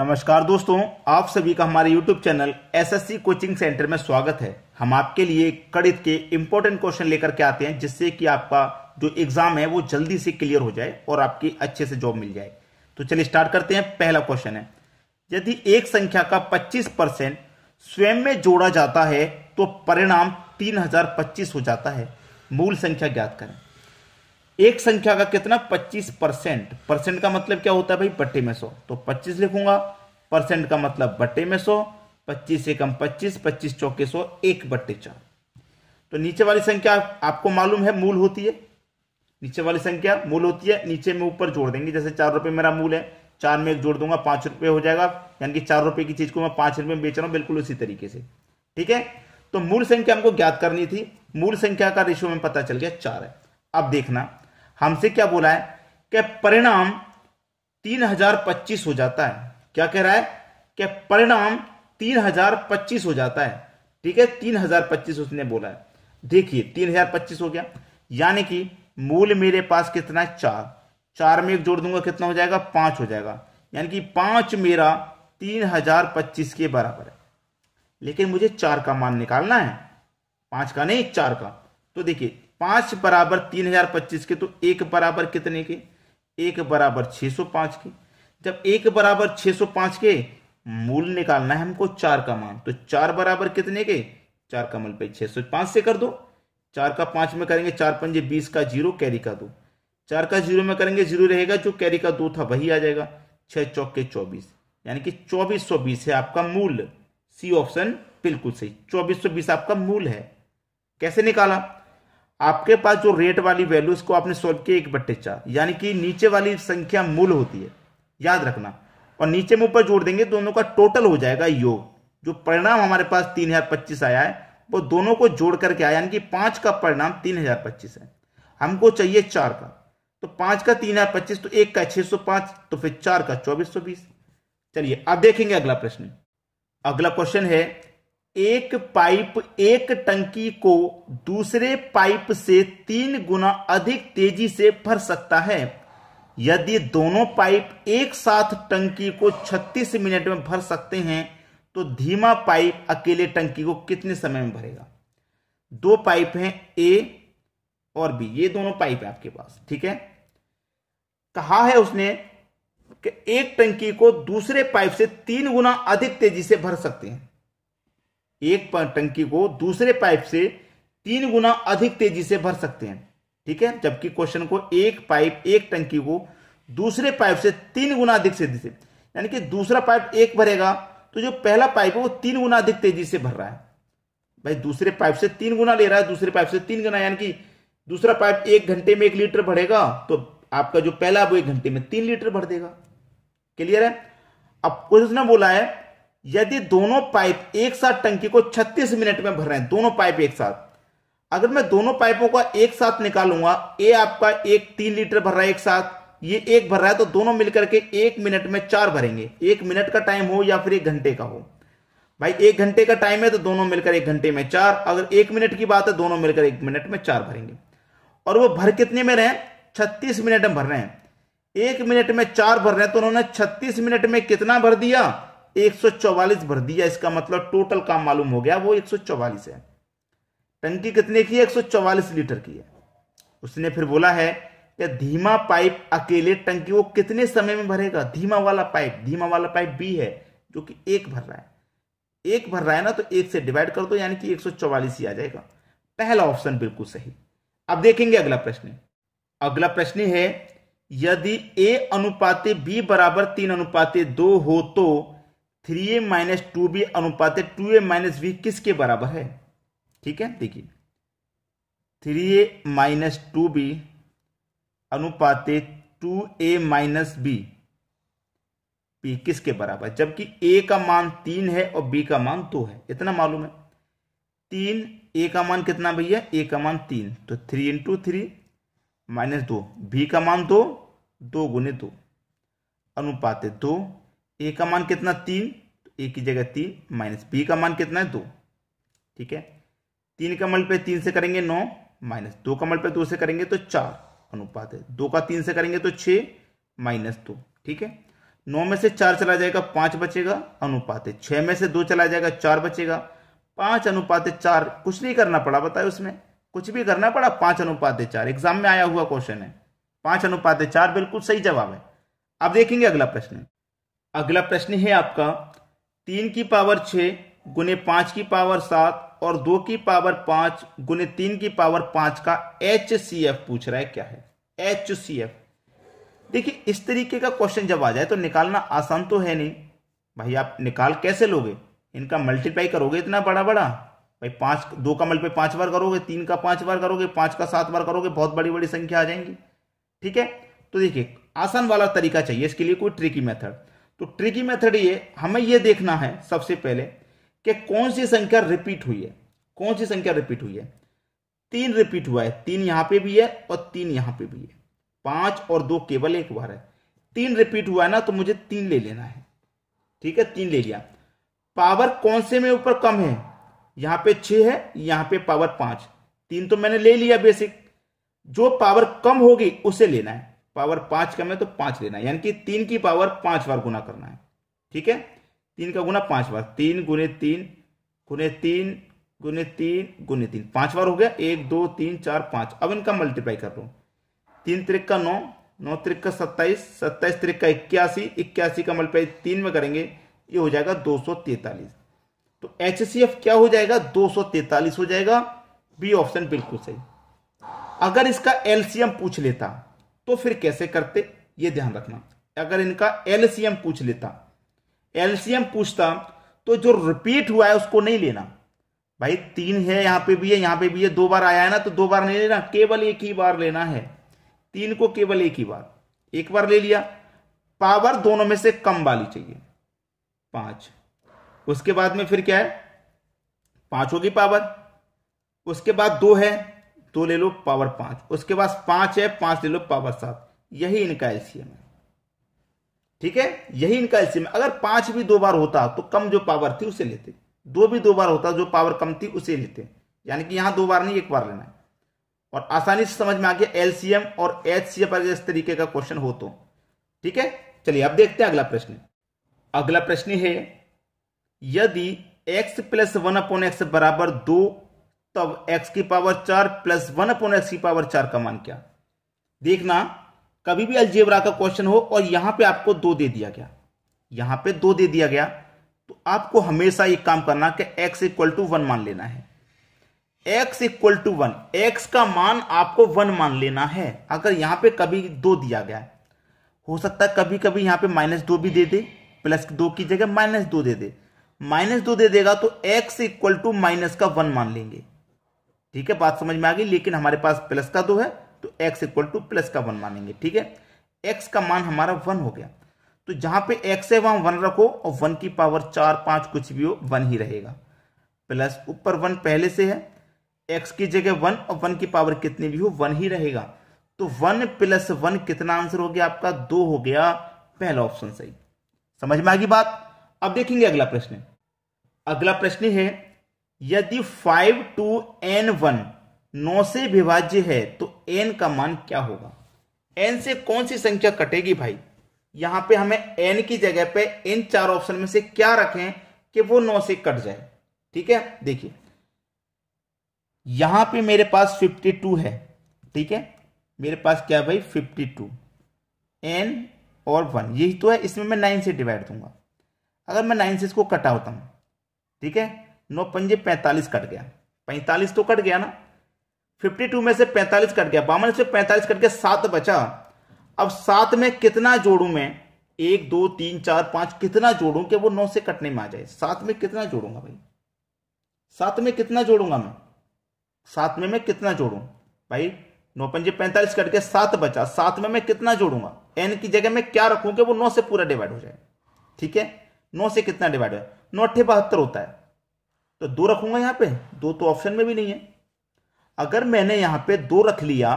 नमस्कार दोस्तों आप सभी का हमारे YouTube channel SSC coaching centre में स्वागत है हम आपके लिए कड़ित के इम्पोर्टेंट क्वेश्चन लेकर के आते हैं जिससे कि आपका जो एग्जाम है वो जल्दी से क्लियर हो जाए और आपकी अच्छे से जॉब मिल जाए तो चलिए स्टार्ट करते हैं पहला क्वेश्चन है यदि एक संख्या का पच्चीस परसेंट स्वयं में जोड़ा जाता है तो परिणाम तीन हो जाता है मूल संख्या ज्ञात करें एक संख्या का कितना पच्चीस परसेंट परसेंट का मतलब क्या होता है भाई बट्टे में सो तो पच्चीस लिखूंगा परसेंट का मतलब बट्टे में सो पच्चीस से कम पच्चीस पच्चीस चौके सो एक बट्टे चार तो नीचे वाली संख्या आपको मालूम है मूल होती है नीचे वाली संख्या मूल होती है नीचे में ऊपर जोड़ देंगे जैसे चार रुपये मेरा मूल है चार में एक जोड़ दूंगा पांच रुपये हो जाएगा यानी कि चार रुपये की चीज को मैं पांच रुपये में बेच रहा हूँ बिल्कुल उसी तरीके से ठीक है तो मूल संख्या हमको ज्ञात करनी थी मूल संख्या का रेशियो में पता चल गया चार है अब देखना हमसे क्या बोला है कि परिणाम 3025 हो जाता है क्या कह रहा है कि परिणाम 3025 हो जाता है ठीक है 3025 उसने बोला है देखिए 3025 हो गया यानी कि मूल मेरे पास कितना है चार चार में एक जोड़ दूंगा कितना हो जाएगा पांच हो जाएगा यानी कि पांच मेरा 3025 के बराबर है लेकिन मुझे चार का मान निकालना है पांच का नहीं चार का तो देखिए पांच बराबर तीन हजार पच्चीस के तो एक बराबर कितने के एक बराबर छह सौ पांच के जब एक बराबर छह सौ पांच के मूल निकालना है हमको चार का मान तो चार बराबर कितने के चार का पे छह सौ पांच से कर दो चार का पांच में करेंगे चार पंजे बीस का जीरो कैरी का दो चार का जीरो में करेंगे जीरो रहेगा जो कैरी का दो था वही आ जाएगा छह चौक के चौबीस यानी कि चौबीस सौ बीस है आपका मूल सी ऑप्शन बिल्कुल सही चौबीस सौ बीस आपका मूल है कैसे निकाला आपके पास जो रेट वाली वैल्यू इसको आपने सोल्व किया एक बट्टे चार यानी कि नीचे वाली संख्या मूल होती है याद रखना और नीचे में ऊपर जोड़ देंगे दोनों का टोटल हो जाएगा योग जो परिणाम हमारे पास तीन हजार पच्चीस आया है वो दोनों को जोड़ करके आया यानी कि पांच का परिणाम तीन हजार पच्चीस है हमको चाहिए चार का तो पांच का तीन हजार पच्चीस तो एक का छह सौ पांच तो फिर चार का चौबीस सौ बीस चलिए अब देखेंगे अगला प्रश्न अगला क्वेश्चन है एक पाइप एक टंकी को दूसरे पाइप से तीन गुना अधिक तेजी से भर सकता है यदि दोनों पाइप एक साथ टंकी को 36 मिनट में भर सकते हैं तो धीमा पाइप अकेले टंकी को कितने समय में भरेगा दो पाइप हैं ए और बी ये दोनों पाइप है आपके पास ठीक है कहा है उसने कि एक टंकी को दूसरे पाइप से तीन गुना अधिक तेजी से भर सकते हैं एक टंकी को दूसरे पाइप से तीन गुना अधिक तेजी से भर सकते हैं ठीक है जबकि क्वेश्चन को एक पाइप एक टंकी को दूसरे पाइप से तीन गुना अधिक से से यानी कि दूसरा पाइप एक भरेगा तो जो पहला पाइप है वो तीन गुना अधिक तेजी से भर रहा है भाई दूसरे पाइप से तीन गुना ले रहा है दूसरे पाइप से तीन गुना यानी कि दूसरा पाइप एक घंटे में एक लीटर भरेगा तो आपका जो पहला वो एक घंटे में तीन लीटर भर देगा क्लियर है अब क्वेश्चन बोला है यदि दोनों पाइप एक साथ टंकी को 36 मिनट में भर रहे हैं दोनों पाइप एक साथ अगर मैं दोनों पाइपों का एक साथ निकालूंगा ए आपका एक तीन लीटर भर रहा है एक साथ ये एक भर रहा है तो दोनों मिलकर के एक मिनट में चार भरेंगे एक मिनट का टाइम हो या फिर एक घंटे का हो भाई एक घंटे का टाइम है तो दोनों मिलकर एक घंटे में चार अगर एक मिनट की बात है दोनों मिलकर एक मिनट में चार भरेंगे और वो भर कितने में रहे छत्तीस मिनट में भर रहे हैं एक मिनट में चार भर रहे हैं तो उन्होंने छत्तीस मिनट में कितना भर दिया 144 भर दिया इसका मतलब टोटल काम मालूम हो गया वो 144 है टंकी कितने की है 144 लीटर की है उसने फिर बोला है कि धीमा पाइप अकेले टंकी वो कितने समय में भरेगा धीमा वाला पाइप धीमा वाला पाइप बी है जो कि एक भर रहा है एक भर रहा है ना तो एक से डिवाइड कर दो यानी कि 144 ही आ जाएगा पहला ऑप्शन बिल्कुल सही अब देखेंगे अगला प्रश्न अगला प्रश्न है यदि ए अनुपाते बी बराबर तीन अनुपाते दो हो तो three A minus two B अनुपात टू ए माइनस बी किसके बराबर है ठीक है देखिए three A minus two B अनुपात two A minus B P किसके बराबर जबकि ए का मान तीन है और बी का मान दो है इतना मालूम है तीन ए का मान कितना भैया ए का मान तीन तो थ्री इंटू थ्री माइनस दो बी का मान दो दो गुने दो अनुपात दो ए का मान कितना तीन ए की जगह तीन माइनस बी का मान कितना है दो ठीक है तीन का पे तीन से करेंगे नौ माइनस दो का पे दो से करेंगे तो चार अनुपात है दो का तीन से करेंगे तो छः माइनस दो ठीक है नौ में से चार चला जाएगा पाँच बचेगा अनुपात है छः में से दो चला जाएगा चार बचेगा पाँच अनुपात है चार कुछ नहीं करना पड़ा बताए उसमें कुछ भी करना पड़ा पाँच अनुपात है चार एग्जाम में आया हुआ क्वेश्चन है पाँच अनुपात है चार बिल्कुल सही जवाब है अब देखेंगे अगला प्रश्न अगला प्रश्न है आपका तीन की पावर छ गुने पांच की पावर सात और दो की पावर पांच गुने तीन की पावर पांच का एच सी एफ पूछ रहा है क्या है एच सी एफ देखिए इस तरीके का क्वेश्चन जब आ जाए तो निकालना आसान तो है नहीं भाई आप निकाल कैसे लोगे इनका मल्टीप्लाई करोगे इतना बड़ा बड़ा भाई पांच दो का मल्टीप्लाई पांच बार करोगे तीन का पांच बार करोगे पांच का सात बार करोगे बहुत बड़ी बड़ी संख्या आ जाएंगी ठीक है तो देखिए आसान वाला तरीका चाहिए इसके लिए कोई ट्रिकी मेथड तो ट्रिकी मेथड ये हमें ये देखना है सबसे पहले कि कौन सी संख्या रिपीट हुई है कौन सी संख्या रिपीट हुई है तीन रिपीट हुआ है तीन यहां पे भी है और तीन यहां पे भी है पांच और दो केवल एक बार है तीन रिपीट हुआ है ना तो मुझे तीन ले लेना है ठीक है तीन ले लिया पावर कौन से में ऊपर कम है यहां पे छह है यहां पे पावर पांच तीन तो मैंने ले लिया बेसिक जो पावर कम होगी उसे लेना है पावर पांच कम है तो पांच लेना यानी कि तीन की पावर पांच बार गुना करना है ठीक है तीन का गुना पांच बार तीन गुने तीन गुने तीन गुने तीन गुने तीन पांच बार हो गया एक दो तीन चार पांच अब इनका मल्टीप्लाई कर लो तीन त्रिक का नौ नौ त्रिक का सत्ताईस सत्ताईस त्रिक का इक्यासी इक्यासी का मल्टीप्लाई तीन में करेंगे ये हो जाएगा दो सौ तैतालीस तो एच सी एफ क्या हो जाएगा दो सौ तैतालीस हो जाएगा बी ऑप्शन बिल्कुल सही अगर इसका एलसीएम पूछ लेता तो फिर कैसे करते ये ध्यान रखना अगर इनका एलसीएम पूछ लेता एलसीएम पूछता तो जो रिपीट हुआ है उसको नहीं लेना भाई तीन है यहां पे भी है यहां पे भी है दो बार आया है ना तो दो बार नहीं लेना केवल एक ही बार लेना है तीन को केवल एक ही बार एक बार ले लिया पावर दोनों में से कम वाली चाहिए पांच उसके बाद में फिर क्या है पांचों की पावर उसके बाद दो है तो ले लो पावर पांच उसके पास पांच है पांच ले लो पावर सात यही इनका एलसीएम है ठीक है यही इनका एलसीएम है अगर पांच भी दो बार होता तो कम जो पावर थी उसे लेते दो भी दो बार होता जो पावर कम थी उसे लेते यानी कि यहां दो बार नहीं एक बार लेना है और आसानी से समझ में आ गया एलसीएम और एच सी अगर इस तरीके का क्वेश्चन हो तो ठीक है चलिए अब देखते हैं अगला प्रश्न अगला प्रश्न है यदि x plus one upon x बराबर दो तो अब एक्स की पावर चार प्लस वन अपॉन एक्स की पावर चार का मान क्या देखना कभी भी अलजेबरा का क्वेश्चन हो और यहां पे आपको दो दे दिया गया यहां पे दो दे दिया गया तो आपको हमेशा एक काम करना कि x इक्वल टू वन मान लेना है x equal to one x का मान आपको वन मान लेना है अगर यहां पे कभी दो दिया गया है हो सकता है कभी कभी यहां पे माइनस दो भी दे दे प्लस दो की जगह माइनस दो दे दे माइनस दो दे देगा तो x इक्वल टू माइनस का वन मान लेंगे ठीक है बात समझ में आ गई लेकिन हमारे पास प्लस का दो है तो एक्स इक्वल टू प्लस का वन मानेंगे ठीक है एक्स का मान हमारा वन हो गया तो जहां पे एक्स है वहां वन रखो और वन की पावर चार पांच कुछ भी हो वन ही रहेगा प्लस ऊपर वन पहले से है एक्स की जगह वन और वन की पावर कितनी भी हो वन ही रहेगा तो वन प्लस वन कितना आंसर हो गया आपका दो हो गया पहला ऑप्शन सही समझ में आ गई बात अब देखेंगे अगला प्रश्न अगला प्रश्न है यदि फाइव टू एन वन नौ से विभाज्य है तो एन का मान क्या होगा एन से कौन सी संख्या कटेगी भाई यहां पे हमें एन की जगह पे इन चार ऑप्शन में से क्या रखें कि वो नौ से कट जाए ठीक है देखिए यहां पे मेरे पास 52 है ठीक है मेरे पास क्या भाई भाई 52 एन और वन यही तो है इसमें मैं नाइन से डिवाइड दूंगा अगर मैं नाइन से इसको होता हूं ठीक है नौ पंजे पैंतालीस कट गया पैंतालीस तो कट गया ना फिफ्टी टू में से पैंतालीस कट गया बावन से पैंतालीस कट गया सात बचा अब सात में कितना जोड़ू मैं एक दो तीन चार पांच कितना जोड़ू कि वो नौ से कटने में आ जाए सात में कितना जोड़ूंगा भाई सात में कितना जोड़ूंगा मैं सात में मैं कितना जोड़ू भाई नौ पंजे पैंतालीस कट गया सात बचा सात में मैं कितना जोड़ूंगा एन की जगह मैं क्या रखूं कि वो नौ से पूरा डिवाइड हो जाए ठीक है नौ से कितना डिवाइड हो नौ अठे बहत्तर होता है तो दो रखूंगा यहां पे दो तो ऑप्शन में भी नहीं है अगर मैंने यहां पे दो रख लिया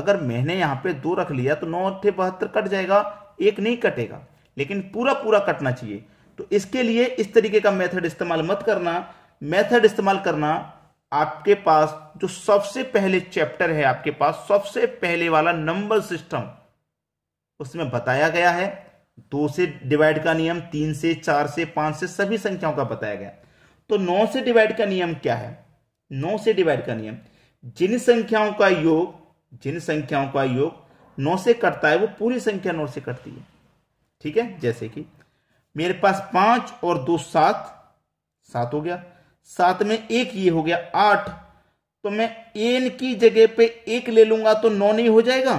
अगर मैंने यहां पे दो रख लिया तो नौ अठे बहत्तर कट जाएगा एक नहीं कटेगा लेकिन पूरा पूरा कटना चाहिए तो इसके लिए इस तरीके का मेथड इस्तेमाल मत करना मेथड इस्तेमाल करना आपके पास जो सबसे पहले चैप्टर है आपके पास सबसे पहले वाला नंबर सिस्टम उसमें बताया गया है दो से डिवाइड का नियम तीन से चार से पांच से सभी संख्याओं का बताया गया तो नौ से डिवाइड का नियम क्या है नौ से डिवाइड का नियम जिन संख्याओं का योग जिन संख्याओं का योग नौ से कटता है वो पूरी संख्या नौ से कटती है ठीक है जैसे कि मेरे पास पांच और दो सात सात हो गया सात में एक ये हो गया आठ तो मैं एन की जगह पे एक ले लूंगा तो नौ नहीं हो जाएगा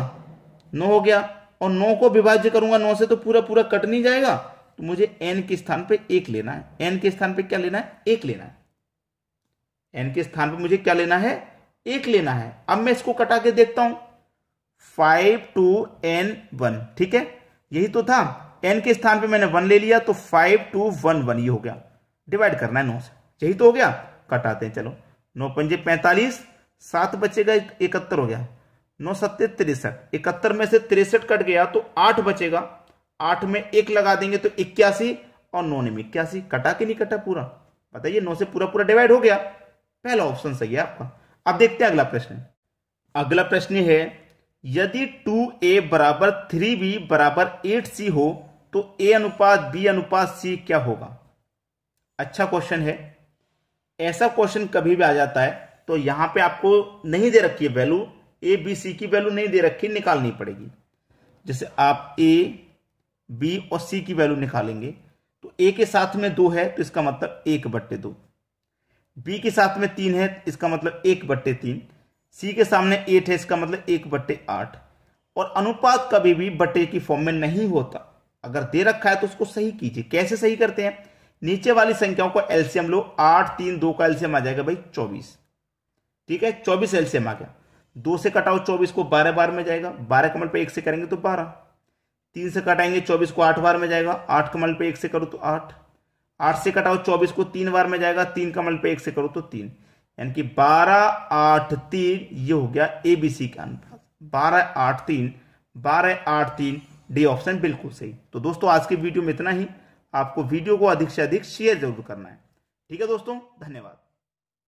नौ हो गया और नौ को विभाज्य करूंगा नौ से तो पूरा पूरा कट नहीं जाएगा तो मुझे एन के स्थान पे एक लेना है एन के स्थान पे क्या लेना है एक लेना है एन के स्थान पे मुझे क्या लेना है एक लेना है अब मैं इसको कटा के देखता हूं फाइव टू एन वन ठीक है यही तो था एन के स्थान पे मैंने वन ले लिया तो फाइव टू वन वन ये हो गया डिवाइड करना है नौ से यही तो हो गया कटाते हैं चलो नौ पंजे पैंतालीस सात बचेगा इकहत्तर हो गया नौ सत्ते तिरसठ इकहत्तर में से तिरसठ कट गया तो आठ बचेगा आठ में एक लगा देंगे तो इक्यासी और नौ में इक्यासी कटा कि नहीं कटा पूरा बताइए नौ से पूरा पूरा डिवाइड हो गया पहला ऑप्शन सही है आपका अब देखते हैं अगला प्रश्न अगला प्रश्न है यदि टू ए बराबर थ्री बी बराबर एट सी हो तो ए अनुपात बी अनुपात सी क्या होगा अच्छा क्वेश्चन है ऐसा क्वेश्चन कभी भी आ जाता है तो यहां पे आपको नहीं दे रखी है वैल्यू ए बी सी की वैल्यू नहीं दे रखी निकालनी पड़ेगी जैसे आप ए बी और सी की वैल्यू निकालेंगे तो ए के साथ में दो है तो इसका मतलब एक बट्टे दो बी के साथ में तीन है तो इसका मतलब एक बट्टे तीन सी के सामने एट है इसका मतलब एक बट्टे आठ और अनुपात कभी भी बटे की फॉर्म में नहीं होता अगर दे रखा है तो उसको सही कीजिए कैसे सही करते हैं नीचे वाली संख्याओं को एल्सियम लो आठ तीन दो का एल्सियम आ जाएगा भाई चौबीस ठीक है चौबीस एल्सियम आ गया दो से कटाओ चौबीस को बारह बार में जाएगा बारह कमल पर एक से करेंगे तो बारह तीन से कटाएंगे चौबीस को आठ बार में जाएगा आठ कमल पे एक से करो तो आठ आठ से कटाओ चौबीस को तीन बार में जाएगा तीन कमल पे एक से करो तो तीन यानी कि बारह आठ तीन ये हो गया ए बी सी का अनुपात बारह आठ तीन बारह आठ तीन डी ऑप्शन बिल्कुल सही तो दोस्तों आज के वीडियो में इतना ही आपको वीडियो को अधिक से अधिक शेयर जरूर करना है ठीक है दोस्तों धन्यवाद